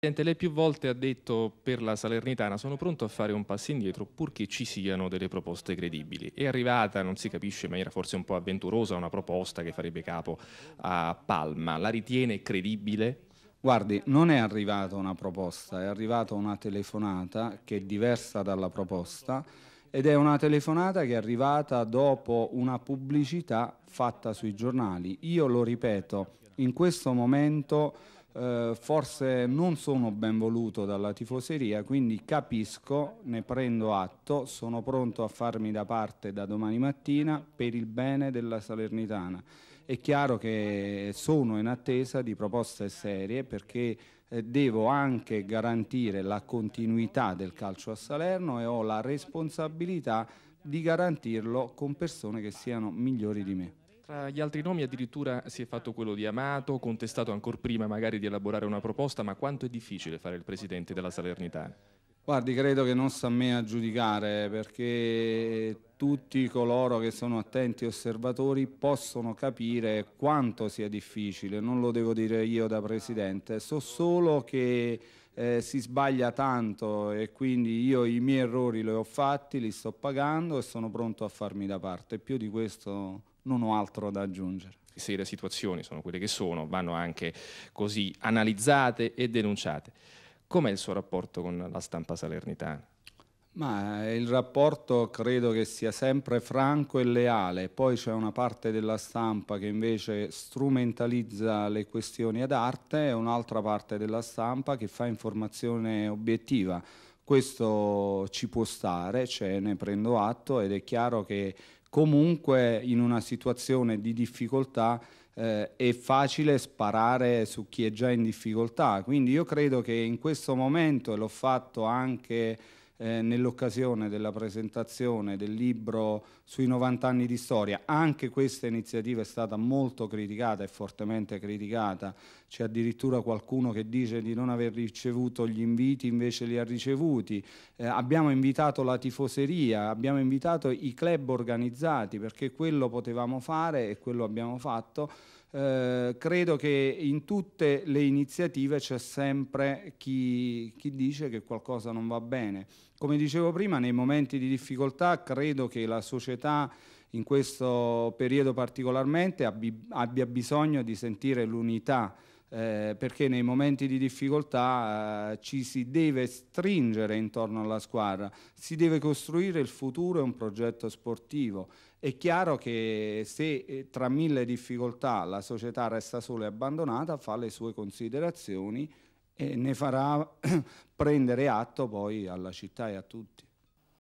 Presidente, lei più volte ha detto per la Salernitana sono pronto a fare un passo indietro purché ci siano delle proposte credibili. È arrivata, non si capisce in maniera forse un po' avventurosa, una proposta che farebbe capo a Palma. La ritiene credibile? Guardi, non è arrivata una proposta, è arrivata una telefonata che è diversa dalla proposta ed è una telefonata che è arrivata dopo una pubblicità fatta sui giornali. Io lo ripeto, in questo momento eh, forse non sono ben voluto dalla tifoseria, quindi capisco, ne prendo atto, sono pronto a farmi da parte da domani mattina per il bene della Salernitana. È chiaro che sono in attesa di proposte serie perché eh, devo anche garantire la continuità del calcio a Salerno e ho la responsabilità di garantirlo con persone che siano migliori di me. Tra gli altri nomi addirittura si è fatto quello di Amato, contestato ancora prima magari di elaborare una proposta, ma quanto è difficile fare il presidente della Salernitana? Guardi, credo che non sta a me a giudicare perché tutti coloro che sono attenti osservatori possono capire quanto sia difficile, non lo devo dire io da presidente, so solo che eh, si sbaglia tanto e quindi io i miei errori li ho fatti, li sto pagando e sono pronto a farmi da parte, più di questo non ho altro da aggiungere. Se le situazioni sono quelle che sono, vanno anche così analizzate e denunciate. Com'è il suo rapporto con la stampa salernitana? Ma eh, il rapporto credo che sia sempre franco e leale, poi c'è una parte della stampa che invece strumentalizza le questioni ad arte e un'altra parte della stampa che fa informazione obiettiva. Questo ci può stare, ce ne prendo atto ed è chiaro che comunque in una situazione di difficoltà eh, è facile sparare su chi è già in difficoltà. Quindi io credo che in questo momento, e l'ho fatto anche eh, nell'occasione della presentazione del libro sui 90 anni di storia. Anche questa iniziativa è stata molto criticata e fortemente criticata. C'è addirittura qualcuno che dice di non aver ricevuto gli inviti, invece li ha ricevuti. Eh, abbiamo invitato la tifoseria, abbiamo invitato i club organizzati perché quello potevamo fare e quello abbiamo fatto. Eh, credo che in tutte le iniziative c'è sempre chi, chi dice che qualcosa non va bene. Come dicevo prima, nei momenti di difficoltà credo che la società in questo periodo particolarmente abbia bisogno di sentire l'unità eh, perché nei momenti di difficoltà eh, ci si deve stringere intorno alla squadra, si deve costruire il futuro e un progetto sportivo. È chiaro che se eh, tra mille difficoltà la società resta sola e abbandonata fa le sue considerazioni e ne farà prendere atto poi alla città e a tutti.